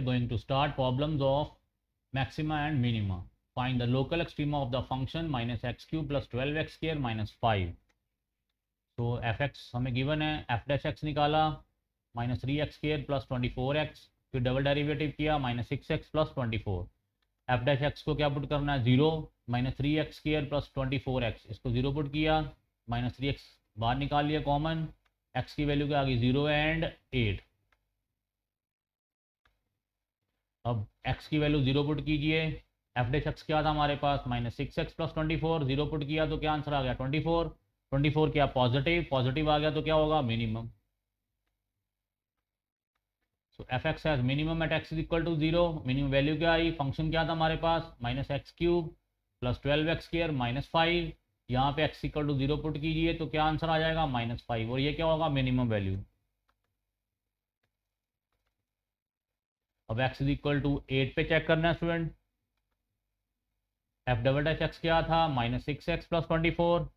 are going to start problems of maxima and minima. Find the local extrema of the function minus x cube plus 12x square minus 5. So f x हमें given है f dash x निकाला minus three x square plus twenty four x फिर double derivative किया minus six x plus twenty four f dash x को क्या put करना है zero minus three x square plus twenty four x इसको zero put किया minus three x बाहर निकाल लिया कॉमन एक्स की वैल्यू क्या आ गई जीरो एंड एट अब एक्स की वैल्यू जीरो पुट कीजिए एफ डे एक्स क्या था हमारे पास minus six x plus twenty four zero put किया तो क्या आंसर आ गया ट्वेंटी फोर ट्वेंटी फोर क्या पॉजिटिव पॉजिटिव आ गया तो क्या होगा minimum so f x has minimum at x is equal to zero minimum value क्या आई फंक्शन क्या था हमारे पास minus x cube plus twelve x square minus five यहाँ पे x equal to zero put कीजिए तो क्या आंसर आ जाएगा माइनस फाइव और ये क्या होगा मिनिमम वैल्यू अब x is equal to eight पे चेक करना है student f double dash x क्या था minus six x plus twenty four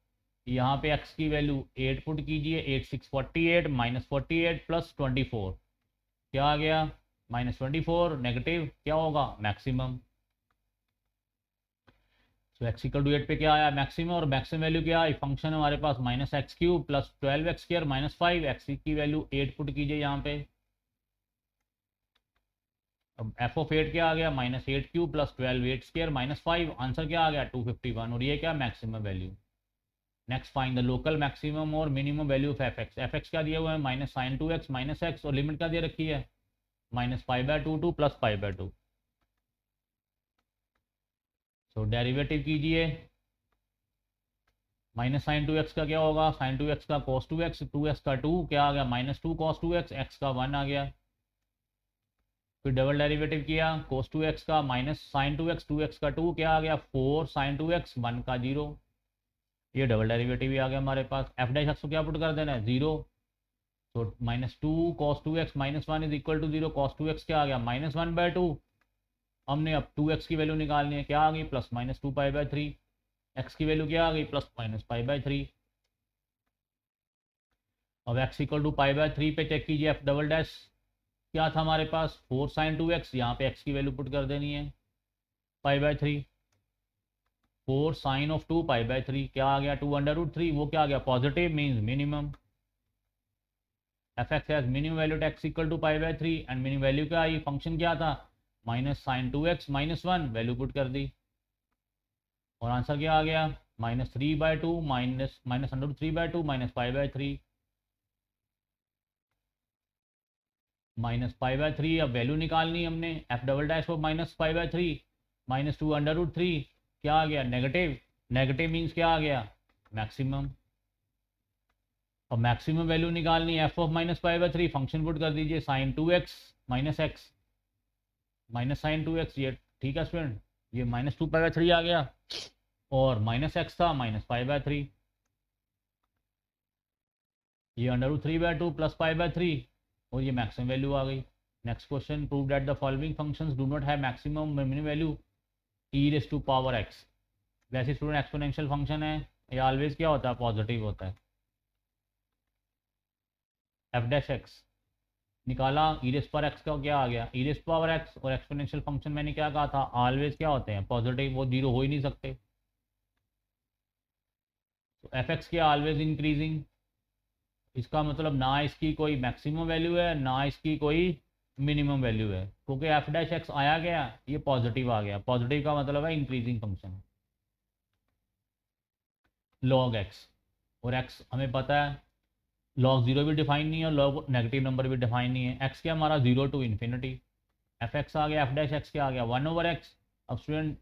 यहाँ पे x की वैल्यू एट पुट कीजिए eight six forty eight minus forty eight plus twenty four क्या आ गया माइनस ट्वेंटी फोर नेगेटिव क्या होगा maximum so x equal to eight पे क्या आया मैक्सिमम और मैक्सिमम वैल्यू क्या है फंक्शन हमारे पास minus x cube plus twelve x square minus five x की वैल्यू एट पुट कीजिए यहाँ पे अब एफ ऑफ एट क्या आ गया minus eight cube plus twelve eight square minus five answer क्या आ गया टू फिफ्टी वन और ये क्या maximum value next find the local maximum और minimum value of f x f x क्या दिया हुआ है minus sine two x minus x और लिमिट क्या दे रखी है minus five by two two plus five by two so derivative कीजिए माइनस साइन टू एक्स का क्या होगा साइन टू एक्स का cos two x two x का टू क्या आ गया minus two cos two x x का वन आ गया फिर डबल डेरिवेटिव किया कोस टू एक्स का minus sine two x two x का टू क्या आ गया four sine two x one का जीरो ये डबल डेरिवेटिव ही आ गया हमारे पास एफ डैश एक्स को क्या पुट कर देना है जीरो तो minus two cos two x minus one is equal to zero cos two x क्या आ गया माइनस वन बाय टू हमने अब टू एक्स की वैल्यू निकालनी है क्या आ गई plus minus two pi by three x की वैल्यू क्या आ गई plus minus pi by three अब x equal to pi by three पे चेक कीजिए एफ डबल डैश क्या था हमारे पास फोर साइन टू एक्स यहाँ पे एक्स की वैल्यू पुट कर देनी है pi by three four sine of two pi by three क्या आ गया टू अंडर रूट थ्री वो क्या आ गया positive means minimum f x has minimum value x equal to pi by three and minimum value क्या आई function क्या था minus sine two x minus one value put कर दी और आंसर क्या आ गया minus three by two minus minus under three by two minus five by three minus five by three अब वैल्यू निकालनी हमने f double dash of minus five by three minus two under root three क्या आ गया negative negative means क्या आ गया maximum अब मैक्सिमम वैल्यू निकालनी f of minus five by three function put कर दीजिए sine two x minus x minus sine two x ये ठीक है स्टूडेंट ये minus two five by three आ गया और माइनस एक्स था माइनस फाइव बाय थ्री ये under root three by two plus five by three और ये मैक्सिमम वैल्यू आ गई next question prove that the following function do not है maximum minimum value e raise to power x वैसे student exponential function है ये always क्या होता है पॉजिटिव होता है एफ डैश एक्स निकाला ई रेस पावर एक्स का क्या आ गया ई रेस पावर एक्स और एक्सपोनेंशियल फंक्शन मैंने क्या कहा था ऑलवेज क्या होते हैं पॉजिटिव वो जीरो हो ही नहीं सकते तो एफ एक्स क्या ऑलवेज इंक्रीजिंग इसका मतलब ना इसकी कोई मैक्सिमम वैल्यू है ना इसकी कोई मिनिमम वैल्यू है क्योंकि एफ डैश एक्स आया गया ये पॉजिटिव आ गया पॉजिटिव का मतलब है इंक्रीजिंग फंक्शन लॉग एक्स और एक्स हमें पता है लॉग जीरो भी डिफाइन नहीं है लॉग नेगेटिव नंबर भी डिफाइन नहीं है एक्स क्या हमारा zero to infinity f x आ गया एफ डैश एक्स क्या आ गया वन ओवर एक्स अब student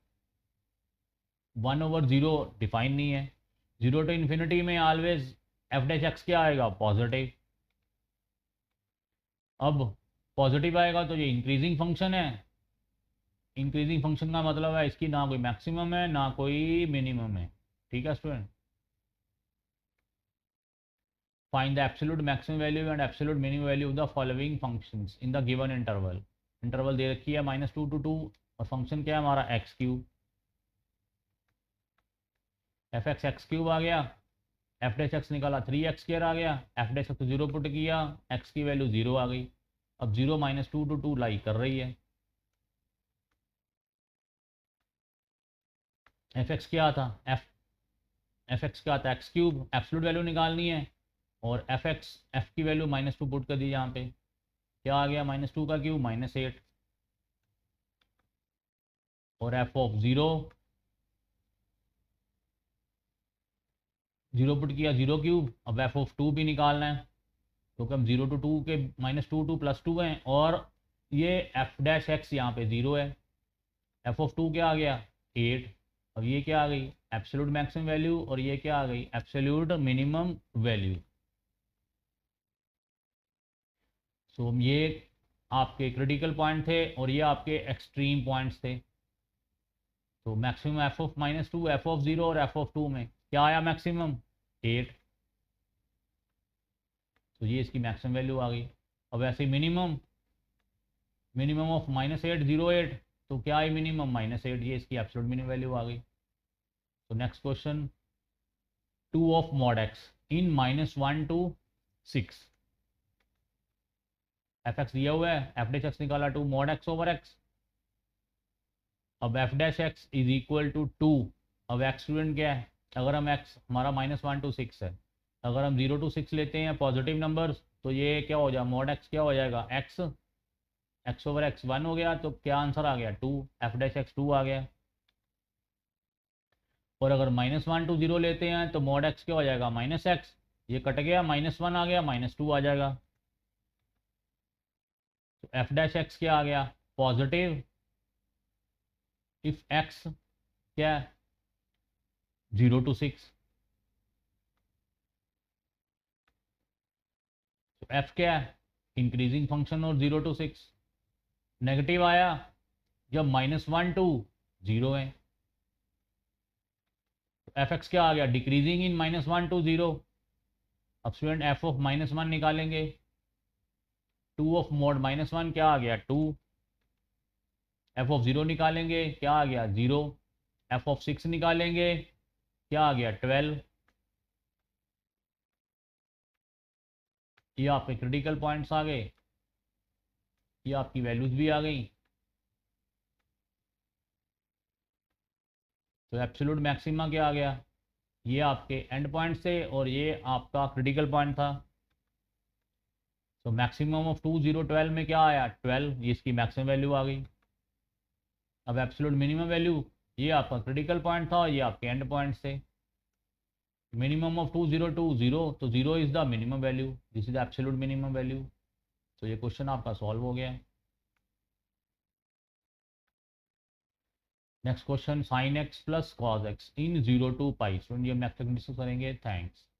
one over zero define नहीं है जीरो टू इन्फिनिटी में ऑलवेज एफ डैश एक्स क्या आएगा पॉजिटिव अब पॉजिटिव आएगा तो ये इंक्रीजिंग फंक्शन है इंक्रीजिंग फंक्शन का मतलब है इसकी ना कोई मैक्सिमम है ना कोई मिनिमम है ठीक है student find the absolute maximum value and absolute minimum value of the following functions in the given interval interval दे रखी है माइनस टू टू टू और फंक्शन क्या है हमारा x cube f x x cube आ गया एफ डैश एक्स निकाला थ्री एक्स स्केयर आ गया f dash x zero put किया एक्स की वैल्यू जीरो आ गई अब zero minus two two to lie कर रही है एफ एक्स क्या था एफ एफ एक्स क्या था एक्स क्यूब एब्सोलूट वैल्यू निकालनी है और एफ एक्स एफ की वैल्यू माइनस टू पुट कर दी यहाँ पे क्या आ गया माइनस टू का क्यूब माइनस एट और F of zero zero put किया जीरो क्यूब अब एफ ऑफ टू भी निकालना है तो हम जीरो टू टू के minus two two plus two हैं और ये एफ डैश एक्स यहाँ पे ज़ीरो है एफ ऑफ टू क्या आ गया एट अब ये क्या आ गई एप्सोल्यूट मैक्सिमम वैल्यू और ये क्या आ गई एप्सोल्यूट मिनिमम वैल्यू सो ये आपके क्रिटिकल पॉइंट थे और ये आपके एक्सट्रीम पॉइंट्स थे तो maximum F of minus two F of zero और एफ ऑफ टू में क्या आया मैक्सिमम एट तो ये इसकी मैक्सिमम वैल्यू आ गई अब ऐसे minimum minimum of minus eight zero eight तो क्या आई मिनिमम माइनस एट ये इसकी एब्सोल्यूट मिनिमम वैल्यू आ गई तो next question two of mod X in minus one to six F X दिया हुआ है एफ डेश एक्स निकाला two mod X over x अब F dash X is equal to two अब X student क्या है अगर हम एक्स हमारा माइनस वन टू सिक्स है अगर हम जीरो टू सिक्स लेते हैं पॉजिटिव नंबर तो ये क्या हो जाएगा मॉड एक्स क्या हो जाएगा X X over X one हो गया तो क्या आंसर आ गया two F dash X two आ गया और अगर माइनस वन टू जीरो लेते हैं तो मॉड एक्स क्या हो जाएगा माइनस एक्स ये कट गया माइनस वन आ गया माइनस टू आ जाएगा तो एफ डैश एक्स क्या आ गया पॉजिटिव इफ एक्स क्या जीरो टू सिक्स तो क्या है इंक्रीजिंग फंक्शन और जीरो टू सिक्स नेगेटिव आया जब माइनस वन टू जीरो है एफ तो एक्स क्या आ गया decreasing in minus one to zero अब student F of minus one निकालेंगे two of mod minus one क्या आ गया टू एफ ऑफ जीरो निकालेंगे क्या आ गया जीरो एफ ऑफ सिक्स निकालेंगे क्या आ गया ट्वेल्व ये आपके क्रिटिकल पॉइंट्स आ गए ये आपकी वैल्यूज भी आ गई तो एब्सोल्यूट मैक्सिमा क्या आ गया ये आपके एंड पॉइंट थे और ये आपका क्रिटिकल पॉइंट था तो maximum of two zero twelve में क्या आया ट्वेल्व ये इसकी मैक्सिमम वैल्यू आ गई अब एप्सोलूट मिनिमम वैल्यू ये आपका क्रिटिकल पॉइंट था और ये आपके एंड पॉइंट थे minimum of two zero two zero तो zero is the minimum value this is absolute minimum value तो ये क्वेश्चन आपका सॉल्व हो गया next question sine X plus cos X in zero to pi student ये हम discuss करेंगे thanks